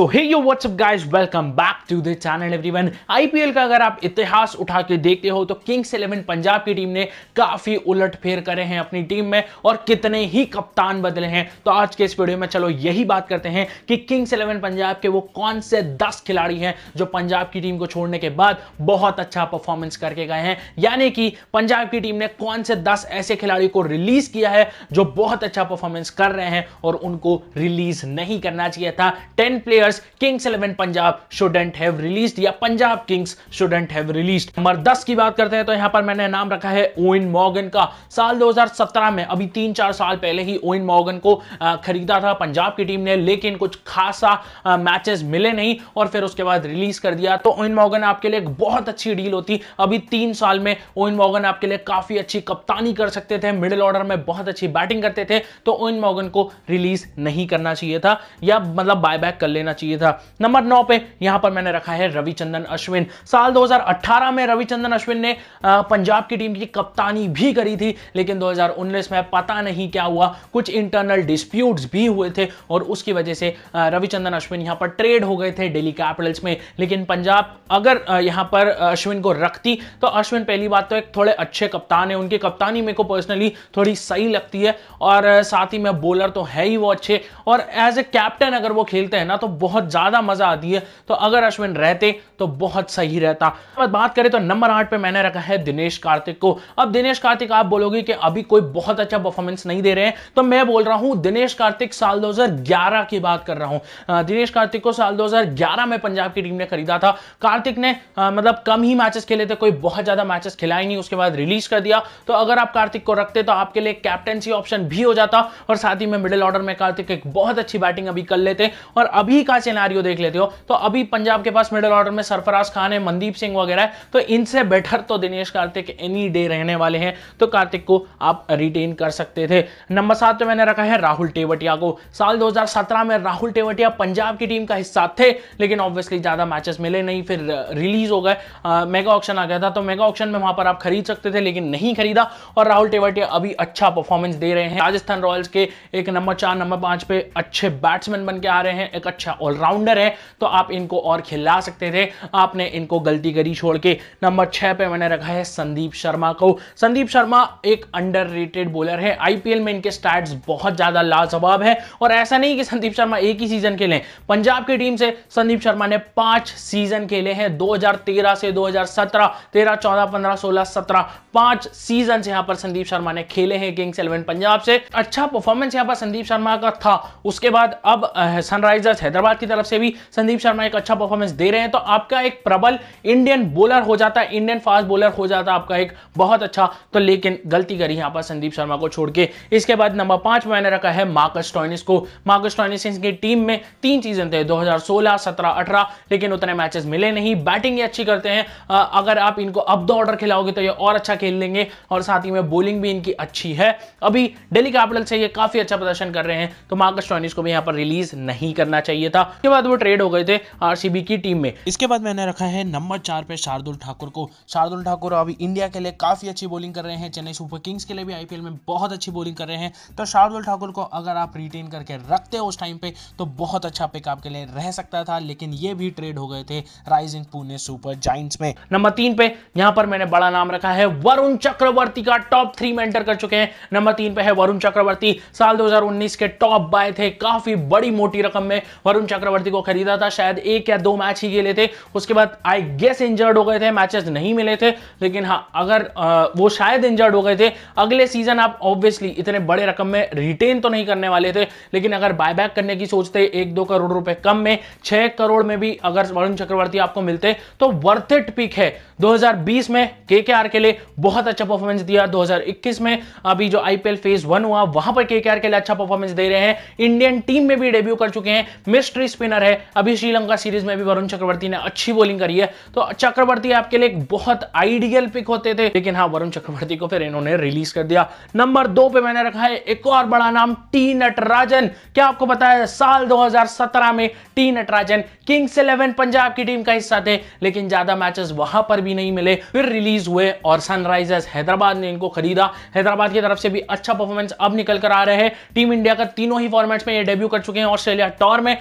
so hey yo what's up guys welcome back to the channel everyone IPL का अगर आप इतिहास उठा के देखते हो तो किंग्स इलेवन पंजाब की टीम ने काफी उलट फेर करे हैं अपनी टीम में और कितने ही कप्तान बदले हैं तो आज के इस वीडियो में चलो यही बात करते हैं कि किंग्स इलेवन पंजाब के वो कौन से दस खिलाड़ी हैं जो पंजाब की टीम को छोड़ने के बाद बहुत अच्छा परफॉर्मेंस करके गए हैं यानी कि पंजाब की टीम ने कौन से दस ऐसे खिलाड़ी को रिलीज किया है जो बहुत अच्छा परफॉर्मेंस कर रहे हैं और उनको रिलीज नहीं करना चाहिए था ten player players Kings Eleven Punjab shouldn't have release या Punjab Kings shouldn't have release number दस की बात करते हैं तो यहां पर मैंने नाम रखा है ओइन मॉगन का साल 2017 में अभी तीन चार साल पहले ही ओइन मॉगन को खरीदा था पंजाब की टीम ने लेकिन कुछ खासा मैचेस मिले नहीं और फिर उसके बाद रिलीज कर दिया तो ओइन मॉगन आपके लिए एक बहुत अच्छी डील होती अभी तीन साल में ओइन मॉगन आपके लिए काफी अच्छी कप्तानी कर सकते थे मिडिल ऑर्डर में बहुत अच्छी बैटिंग करते थे तो ओइन मॉगन को रिलीज नहीं करना चाहिए था या मतलब बाय बैक कर लेना चाहिए था नंबर नौ पे यहां पर मैंने रखा है रविचंदन अश्विन साल 2018 में रविचंदन अश्विन ने पंजाब की टीम की कप्तानी भी करी थी लेकिन 2019 में पता नहीं क्या हुआ कुछ इंटरनल डिस्प्यूट्स भी हुए थे और उसकी वजह से रविचंदन अश्विन यहां पर ट्रेड हो गए थे डेली कैपिटल्स में लेकिन पंजाब अगर यहां पर अश्विन को रखती तो अश्विन पहली बात तो एक थोड़े अच्छे कप्तान है उनकी कप्तानी मेरे को पर्सनली थोड़ी सही लगती है और साथ ही में बॉलर तो है ही वो अच्छे और एज ए कैप्टन अगर वो खेलते हैं ना तो बहुत ज़्यादा मज़ा आती है तो अगर अश्विन रहते तो बहुत सही रहता अब बात करें तो नंबर आठ पे मैंने रखा है दिनेश कार्तिक को अब दिनेश कार्तिक आप बोलोगे कि अभी कोई बहुत अच्छा परफॉर्मेंस नहीं दे रहे हैं तो मैं बोल रहा हूं दिनेश कार्तिक साल 2011 की बात कर रहा हूं दिनेश कार्तिक को साल 2011 में पंजाब की टीम ने खरीदा था कार्तिक ने मतलब कम ही मैचेस खेले थे कोई बहुत ज़्यादा मैचेस खिलाए नहीं उसके बाद रिलीज कर दिया तो अगर आप कार्तिक को रखते तो आपके लिए कैप्टनसी ऑप्शन भी हो जाता और साथ ही में मिडिल ऑर्डर में कार्तिक एक बहुत अच्छी बैटिंग अभी कर लेते और अभी का सिनारियो देख लेते हो तो अभी पंजाब के पास मिडिल ऑर्डर में सरफराज खान है मनदीप सिंह वगैरह तो इनसे बेटर तो दिनेश कार्तिक एनी डे रहने वाले हैं तो कार्तिक को आप रिटेन कर सकते थे नंबर सात पे मैंने रखा है राहुल टेवटिया को साल 2017 में राहुल टेवटिया पंजाब की टीम का हिस्सा थे लेकिन ऑब्वियसली ज़्यादा मैचेस मिले नहीं फिर रिलीज हो गए मेगा ऑप्शन आ गया था तो मेगा ऑप्शन में वहां पर आप खरीद सकते थे लेकिन नहीं खरीदा और राहुल टेवटिया अभी अच्छा परफॉर्मेंस दे रहे हैं राजस्थान रॉयल्स के एक नंबर चार नंबर पांच पे अच्छे बैट्समैन बन के आ रहे हैं एक अच्छा ऑलराउंडर है तो आप इनको और खिला सकते थे आपने इनको गलती करी छोड़ के नंबर छह पे मैंने रखा है संदीप शर्मा को संदीप शर्मा एक अंडर रेटेड बॉलर है आईपीएल में इनके स्टैट्स बहुत ज़्यादा लाजवाब है और ऐसा नहीं कि संदीप शर्मा एक ही सीजन खेले पंजाब की टीम से संदीप शर्मा ने पांच सीजन खेले हैं दो से दो हजार सत्रह 15 16 17 पांच सीजन यहां पर संदीप शर्मा ने खेले हैं किंग्स इलेवन पंजाब से अच्छा परफॉर्मेंस यहां पर संदीप शर्मा का था उसके बाद अब सनराइजर्स हैदराबाद हैदराबाद की तरफ से भी संदीप शर्मा एक अच्छा परफॉर्मेंस दे रहे हैं तो आपका एक प्रबल इंडियन बॉलर हो जाता है इंडियन फास्ट बॉलर हो जाता आपका एक बहुत अच्छा तो लेकिन गलती करी यहां पर संदीप शर्मा को छोड़ के इसके बाद नंबर पांच मैंने रखा है मार्कस टॉइनिस को मार्कस टॉइनिस इनकी टीम में तीन चीजें थे 2016, 17, 18 लेकिन उतने मैचेस मिले नहीं बैटिंग ये अच्छी करते हैं आ, अगर आप इनको अब दो ऑर्डर खिलाओगे तो ये और अच्छा खेल लेंगे और साथ ही में बॉलिंग भी इनकी अच्छी है अभी डेली कैपिटल से ये काफी अच्छा प्रदर्शन कर रहे हैं तो मार्कस टॉइनिस को भी यहाँ पर रिलीज नहीं करना चाहिए था था उसके बाद वो ट्रेड हो गए थे आरसीबी की टीम में इसके बाद मैंने रखा है नंबर चार पे शार्दुल ठाकुर को शार्दुल ठाकुर अभी इंडिया के लिए काफी अच्छी बॉलिंग कर रहे हैं चेन्नई सुपर किंग्स के लिए भी आईपीएल में बहुत अच्छी बॉलिंग कर रहे हैं तो शार्दुल ठाकुर को अगर आप रिटेन करके रखते हो उस टाइम पे तो बहुत अच्छा पिक आपके लिए रह सकता था लेकिन ये भी ट्रेड हो गए थे राइजिंग पुणे सुपर जाइंट्स में नंबर तीन पे यहां पर मैंने बड़ा नाम रखा है वरुण चक्रवर्ती का टॉप थ्री में एंटर कर चुके हैं नंबर तीन पे है वरुण चक्रवर्ती साल 2019 के टॉप बाय थे काफी बड़ी मोटी रकम में वरुण चक्रवर्ती को खरीदा था शायद एक या दो मैच ही खेले थे उसके बाद आई गेस इंजर्ड हो गए थे मैचेस नहीं मिले थे लेकिन हाँ अगर आ, वो शायद इंजर्ड हो गए थे अगले सीजन आप ऑब्वियसली इतने बड़े रकम में रिटेन तो नहीं करने वाले थे लेकिन अगर बायबैक करने की सोचते एक दो करोड़ रुपए कम में छह करोड़ में भी अगर वरुण चक्रवर्ती आपको मिलते तो वर्थ इट पिक है 2020 में केकेआर के लिए बहुत अच्छा परफॉर्मेंस दिया 2021 में अभी जो आईपीएल फेज वन हुआ वहां पर केकेआर के लिए अच्छा परफॉर्मेंस दे रहे हैं इंडियन टीम में भी डेब्यू कर चुके हैं मिस्ट्री मिस्ट्री स्पिनर है अभी श्रीलंका सीरीज में भी वरुण चक्रवर्ती ने अच्छी बॉलिंग करी है तो चक्रवर्ती आपके लिए एक बहुत आइडियल पिक होते थे लेकिन हाँ वरुण चक्रवर्ती को फिर इन्होंने रिलीज कर दिया नंबर दो पे मैंने रखा है एक और बड़ा नाम टी नटराजन क्या आपको पता है साल 2017 में T Natarajan Kings Eleven Punjab की टीम का हिस्सा थे लेकिन ज्यादा मैचेस वहां पर भी नहीं मिले फिर रिलीज हुए और सनराइजर्स हैदराबाद ने इनको खरीदा हैदराबाद की तरफ से भी अच्छा परफॉर्मेंस अब निकल कर आ रहे हैं टीम इंडिया का तीनों ही फॉर्मेट्स में ये डेब्यू कर चुके हैं ऑस्ट्रेलिया टॉर में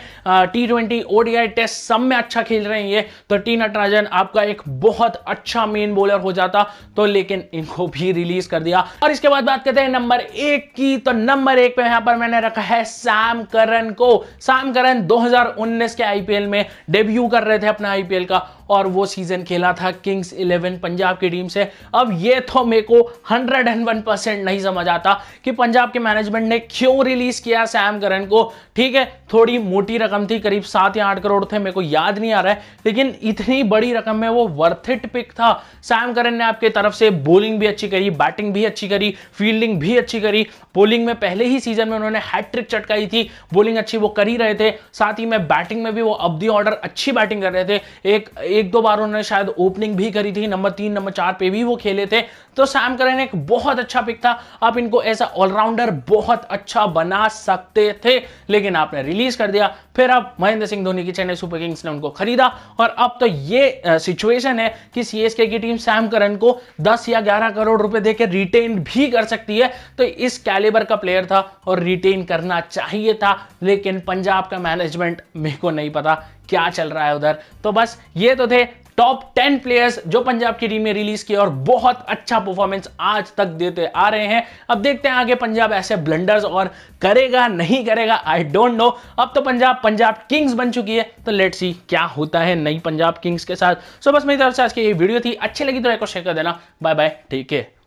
टी ट्वेंटी ओडीआई टेस्ट सब में अच्छा खेल रहे हैं ये तो टी नटराजन आपका एक बहुत अच्छा मेन बॉलर हो जाता तो लेकिन इनको भी रिलीज कर दिया और इसके बाद बात करते हैं नंबर एक की तो नंबर एक पे यहां पर मैंने रखा है सैम करन को सैम करन 2019 के आईपीएल में डेब्यू कर रहे थे अपना आईपीएल का और वो सीजन खेला था किंग्स इलेवन पंजाब की टीम से अब ये तो मेरे को हंड्रेड एंड वन परसेंट नहीं समझ आता कि पंजाब के मैनेजमेंट ने क्यों रिलीज किया सैम करन को ठीक है थोड़ी मोटी रकम थी करीब सात या आठ करोड़ थे मेरे को याद नहीं आ रहा है लेकिन इतनी बड़ी रकम में वो वर्थिट पिक था सैम करन ने आपके तरफ से बॉलिंग भी अच्छी करी बैटिंग भी अच्छी करी फील्डिंग भी अच्छी करी बॉलिंग में पहले ही सीजन में उन्होंने हैट्रिक चटकाई थी बॉलिंग अच्छी वो कर ही रहे थे साथ ही में बैटिंग में भी वो अब दी ऑर्डर अच्छी बैटिंग कर रहे थे एक एक दो बार उन्होंने शायद ओपनिंग भी करी थी नंबर तीन नंबर चार पे भी वो खेले थे तो सैम करन एक बहुत अच्छा पिक था आप इनको एज ऑलराउंडर बहुत अच्छा बना सकते थे लेकिन आपने रिलीज कर दिया फिर अब महेंद्र सिंह धोनी की चेन्नई सुपर किंग्स ने उनको खरीदा और अब तो ये सिचुएशन है कि सीएसके की टीम सैम करन को 10 या 11 करोड़ रुपए देकर रिटेन भी कर सकती है तो इस कैलिबर का प्लेयर था और रिटेन करना चाहिए था लेकिन पंजाब का मैनेजमेंट मेरे को नहीं पता क्या चल रहा है उधर तो बस ये तो थे टॉप टेन प्लेयर्स जो पंजाब की टीम में रिलीज किए और बहुत अच्छा परफॉर्मेंस आज तक देते आ रहे हैं अब देखते हैं आगे पंजाब ऐसे ब्लंडर्स और करेगा नहीं करेगा आई डोंट नो अब तो पंजाब पंजाब किंग्स बन चुकी है तो लेट सी क्या होता है नई पंजाब किंग्स के साथ सो बस मेरी तरफ से आज की ये वीडियो थी अच्छी लगी तो एक शेयर कर देना बाय बाय ठीक है